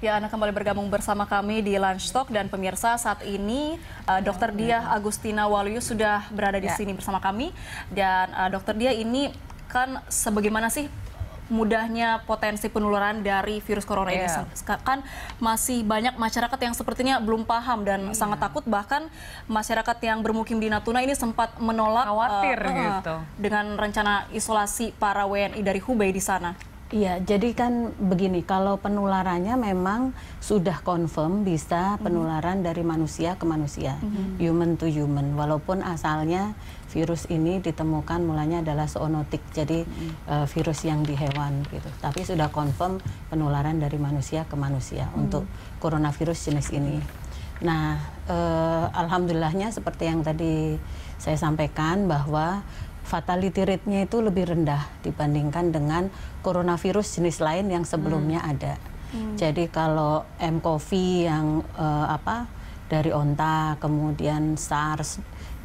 Ya, Anda kembali bergabung bersama kami di Lunch Talk dan pemirsa saat ini uh, eh, Dr. Dia Agustina Waluyo sudah berada di ya. sini bersama kami dan uh, eh, Dr. Dia ini kan sebagaimana sih mudahnya potensi penularan dari virus corona yeah. ini ya. kan masih banyak masyarakat yang sepertinya belum paham dan yeah. sangat takut bahkan masyarakat yang bermukim di Natuna ini sempat menolak khawatir uh, gitu dengan rencana isolasi para WNI dari Hubei di sana. Iya, jadi kan begini, kalau penularannya memang sudah confirm bisa mhm. penularan mm dari manusia ke manusia, mm human to human. Walaupun asalnya virus ini ditemukan mulanya adalah zoonotik, jadi mm uh, virus yang di hewan gitu. Tapi sudah confirm penularan dari manusia ke manusia mm untuk coronavirus jenis ini. Nah, uh, alhamdulillahnya seperti yang tadi saya sampaikan bahwa fatality rate-nya itu lebih rendah dibandingkan dengan coronavirus jenis lain yang sebelumnya hmm. ada. Hmm. Jadi kalau mCoV yang uh, apa dari onta, kemudian SARS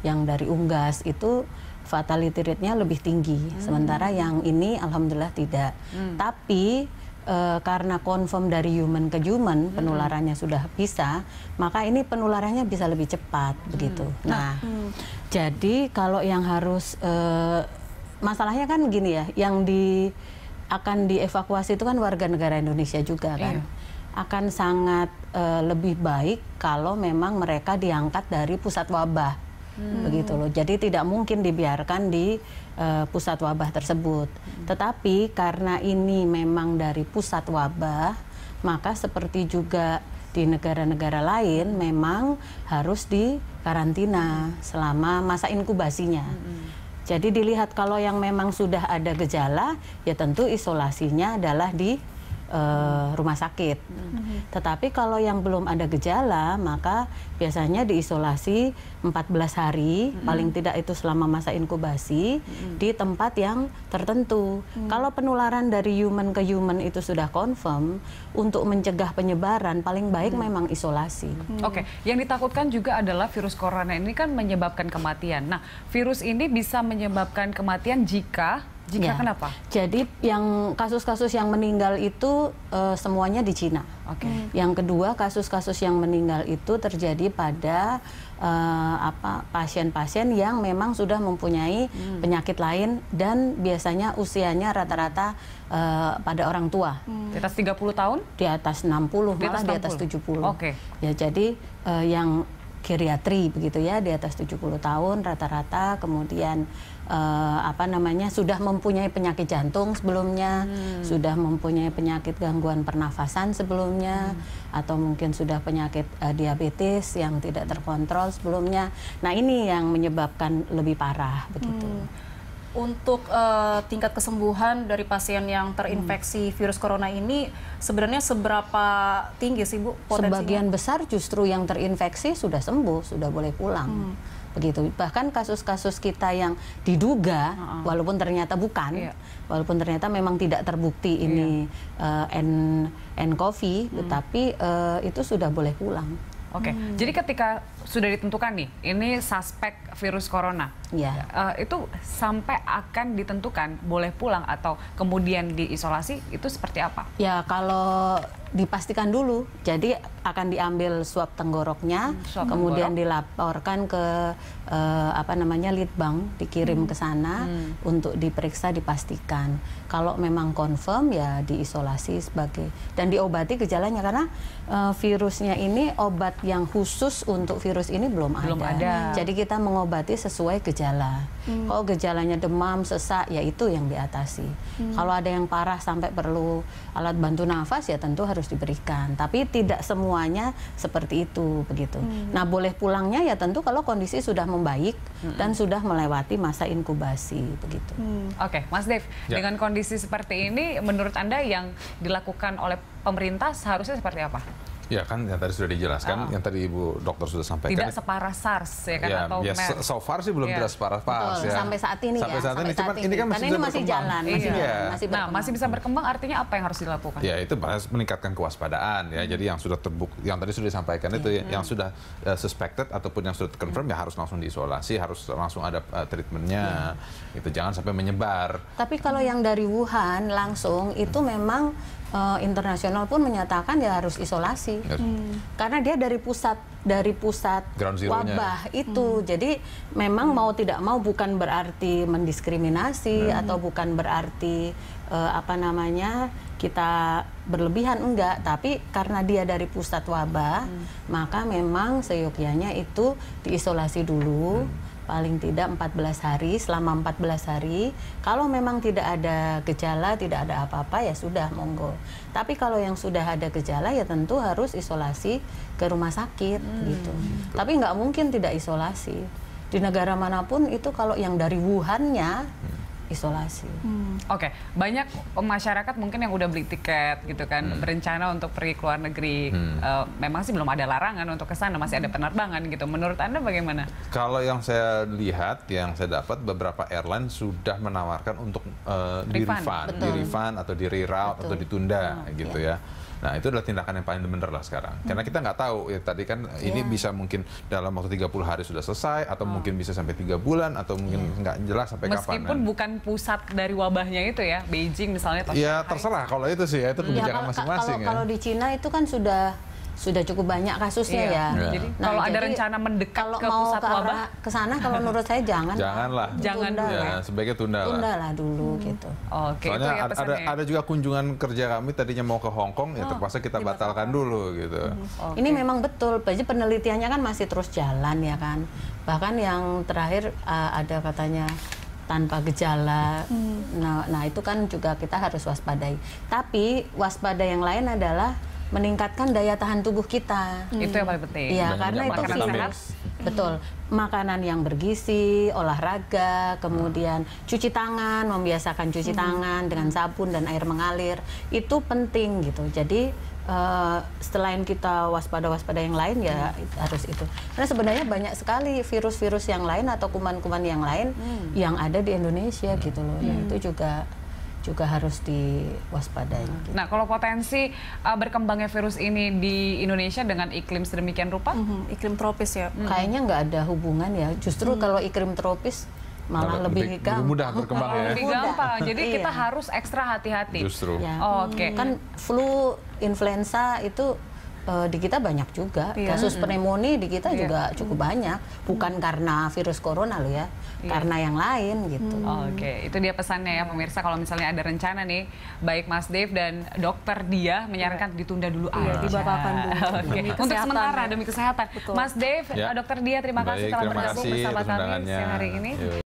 yang dari unggas itu fatality rate-nya lebih tinggi. Hmm. Sementara yang ini alhamdulillah tidak. Hmm. Tapi e, karena confirm dari human ke human penularannya sudah bisa, maka ini penularannya bisa lebih cepat hmm. begitu. Nah, hmm. jadi kalau yang harus e, masalahnya kan gini ya, yang di akan dievakuasi itu kan warga negara Indonesia juga kan. Yeah. Akan sangat uh, lebih baik kalau memang mereka diangkat dari pusat wabah hmm. begitu loh. Jadi tidak mungkin dibiarkan di uh, pusat wabah tersebut. Hmm. Tetapi karena ini memang dari pusat wabah, maka seperti juga di negara-negara lain memang harus dikarantina selama masa inkubasinya. Hmm. Jadi dilihat kalau yang memang sudah ada gejala, ya tentu isolasinya adalah di uh, rumah sakit. Mm-hmm. Tetapi kalau yang belum ada gejala, maka biasanya diisolasi 14 hari, mm-hmm. paling tidak itu selama masa inkubasi mm-hmm. di tempat yang tertentu. Mm-hmm. Kalau penularan dari human ke human itu sudah confirm, untuk mencegah penyebaran paling baik mm-hmm. memang isolasi. Mm-hmm. Oke, okay. yang ditakutkan juga adalah virus corona ini kan menyebabkan kematian. Nah, virus ini bisa menyebabkan kematian jika jika ya. kenapa? Jadi yang kasus-kasus yang meninggal itu uh, semuanya di Cina. Oke. Okay. Hmm. Yang kedua kasus-kasus yang meninggal itu terjadi pada uh, apa pasien-pasien yang memang sudah mempunyai hmm. penyakit lain dan biasanya usianya rata-rata uh, pada orang tua. Hmm. Di atas 30 tahun? Di atas 60, di atas malah di atas 70. Oke. Ya jadi uh, yang geriatri begitu ya di atas 70 tahun rata-rata kemudian uh, apa namanya sudah mempunyai penyakit jantung sebelumnya hmm. sudah mempunyai penyakit gangguan pernafasan sebelumnya hmm. atau mungkin sudah penyakit uh, diabetes yang tidak terkontrol sebelumnya nah ini yang menyebabkan lebih parah begitu hmm untuk uh, tingkat kesembuhan dari pasien yang terinfeksi hmm. virus corona ini sebenarnya seberapa tinggi sih Bu potensinya? Sebagian besar justru yang terinfeksi sudah sembuh, sudah boleh pulang. Hmm. Begitu. Bahkan kasus-kasus kita yang diduga uh -uh. walaupun ternyata bukan, yeah. walaupun ternyata memang tidak terbukti ini yeah. Iya. uh, N, N COVID, hmm. tetapi uh, itu sudah boleh pulang. Oke, okay. hmm. jadi ketika sudah ditentukan nih, ini suspek virus corona, ya. uh, itu sampai akan ditentukan boleh pulang atau kemudian diisolasi itu seperti apa? Ya kalau dipastikan dulu. Jadi akan diambil swab tenggoroknya, hmm, swab kemudian tenggorok. dilaporkan ke eh, apa namanya litbang, dikirim hmm. ke sana hmm. untuk diperiksa dipastikan. Kalau memang confirm ya diisolasi sebagai dan diobati gejalanya karena eh, virusnya ini obat yang khusus untuk virus ini belum, belum ada. ada. Jadi kita mengobati sesuai gejala. Hmm. Kalau gejalanya demam, sesak ya itu yang diatasi. Hmm. Kalau ada yang parah sampai perlu alat bantu nafas ya tentu harus harus diberikan. Tapi tidak semuanya seperti itu begitu. Hmm. Nah, boleh pulangnya ya tentu kalau kondisi sudah membaik hmm. dan sudah melewati masa inkubasi begitu. Hmm. Oke, okay. Mas Dev, ya. dengan kondisi seperti ini menurut Anda yang dilakukan oleh pemerintah seharusnya seperti apa? Ya kan yang tadi sudah dijelaskan, oh. yang tadi Ibu Dokter sudah sampaikan. Tidak separah SARS ya kan ya, atau ya, So far sih belum ya. tidak separah SARS ya. Sampai saat ini sampai ya. Saat sampai ini, saat ini. ini kan masih, ini masih jalan, masih, iya. jalan, masih ya. Nah, masih bisa berkembang artinya apa yang harus dilakukan? Ya itu harus meningkatkan kewaspadaan ya. Hmm. Jadi yang sudah terbukti, yang tadi sudah disampaikan hmm. itu hmm. yang sudah uh, suspected ataupun yang sudah confirm hmm. ya harus langsung diisolasi, harus langsung ada uh, treatmentnya. Hmm. Itu jangan sampai menyebar. Tapi kalau yang dari Wuhan langsung itu memang uh, internasional pun menyatakan ya harus isolasi hmm. karena dia dari pusat dari pusat wabah itu hmm. jadi memang hmm. mau tidak mau bukan berarti mendiskriminasi hmm. atau bukan berarti uh, apa namanya kita berlebihan enggak tapi karena dia dari pusat wabah hmm. maka memang seyogyanya itu diisolasi dulu hmm paling tidak 14 hari selama 14 hari kalau memang tidak ada gejala tidak ada apa-apa ya sudah monggo tapi kalau yang sudah ada gejala ya tentu harus isolasi ke rumah sakit hmm. gitu tapi nggak mungkin tidak isolasi di negara manapun itu kalau yang dari Wuhannya hmm isolasi. Hmm. Oke, okay. banyak masyarakat mungkin yang udah beli tiket gitu kan, hmm. berencana untuk pergi ke luar negeri. Hmm. Uh, memang sih belum ada larangan untuk ke sana, masih ada hmm. penerbangan gitu. Menurut Anda bagaimana? Kalau yang saya lihat, yang saya dapat beberapa airline sudah menawarkan untuk uh, eh, di-refund, di-refund atau di-reroute atau ditunda oh, gitu yeah. ya Nah itu adalah tindakan yang paling benar lah sekarang. Karena kita nggak tahu ya tadi kan yeah. ini iya. bisa mungkin dalam waktu 30 hari sudah selesai atau oh. mungkin bisa sampai tiga bulan atau mungkin yeah. nggak jelas sampai Meskipun kapan. Meskipun kan. bukan pusat dari wabahnya itu ya Beijing misalnya. Iya ya terserah kalau itu sih ya itu iya, kebijakan masing-masing. Ya, kalau, ya. kalau di Cina itu kan sudah sudah cukup banyak kasusnya iya. ya. Iya. Jadi nah, kalau jadi, ada rencana mendekat kalau ke mau pusat ke wabah ke sana kalau menurut saya jangan. Janganlah. Jangan tunda, ya, sebaiknya tunda lah. Tunda lah dulu hmm. gitu. Oke, Soalnya ya ada ya. ada juga kunjungan kerja kami tadinya mau ke Hong Kong ya oh, ya terpaksa kita batalkan dulu gitu. Hmm. Okay. Ini memang betul, jadi penelitiannya kan masih terus jalan ya kan. Bahkan yang terakhir uh, ada katanya tanpa gejala. Hmm. Nah, nah itu kan juga kita harus waspadai. Tapi waspada yang lain adalah meningkatkan daya tahan tubuh kita. Hmm. Itu yang paling penting. Iya, karena itu virus. Hmm. Betul. Makanan yang bergizi, olahraga, kemudian cuci tangan, membiasakan cuci hmm. tangan dengan sabun dan air mengalir, itu penting gitu. Jadi uh, selain kita waspada-waspada yang lain ya hmm. harus itu. Karena sebenarnya banyak sekali virus-virus yang lain atau kuman-kuman yang lain hmm. yang ada di Indonesia gitu loh. Hmm. itu juga juga harus diwaspadai. Gitu. Nah, kalau potensi uh, berkembangnya virus ini di Indonesia dengan iklim sedemikian rupa, mm -hmm. iklim tropis ya, mm kayaknya nggak ada hubungan ya. Justru mm kalau iklim tropis malah lebih, lebih gampang. mudah berkembang ya. Lebih gampang. Jadi iya. kita harus ekstra hati-hati. Justru. Ya. Oh, Oke. Okay. Kan flu, influenza itu uh, di kita banyak juga yeah. kasus pneumonia di kita yeah. juga cukup mm. banyak bukan mm. karena virus corona loh ya yeah. karena yang lain gitu. Mm. Oh, Oke, okay. itu dia pesannya ya pemirsa kalau misalnya ada rencana nih baik Mas Dave dan dokter dia menyarankan yeah. ditunda dulu yeah. aja. Dibatalkan dulu. okay. Demi Untuk sementara ya. demi kesehatan. Betul. Mas Dave, yeah. Ya. dokter dia terima baik, kasih telah bergabung bersama kami siang hari ini. Yo.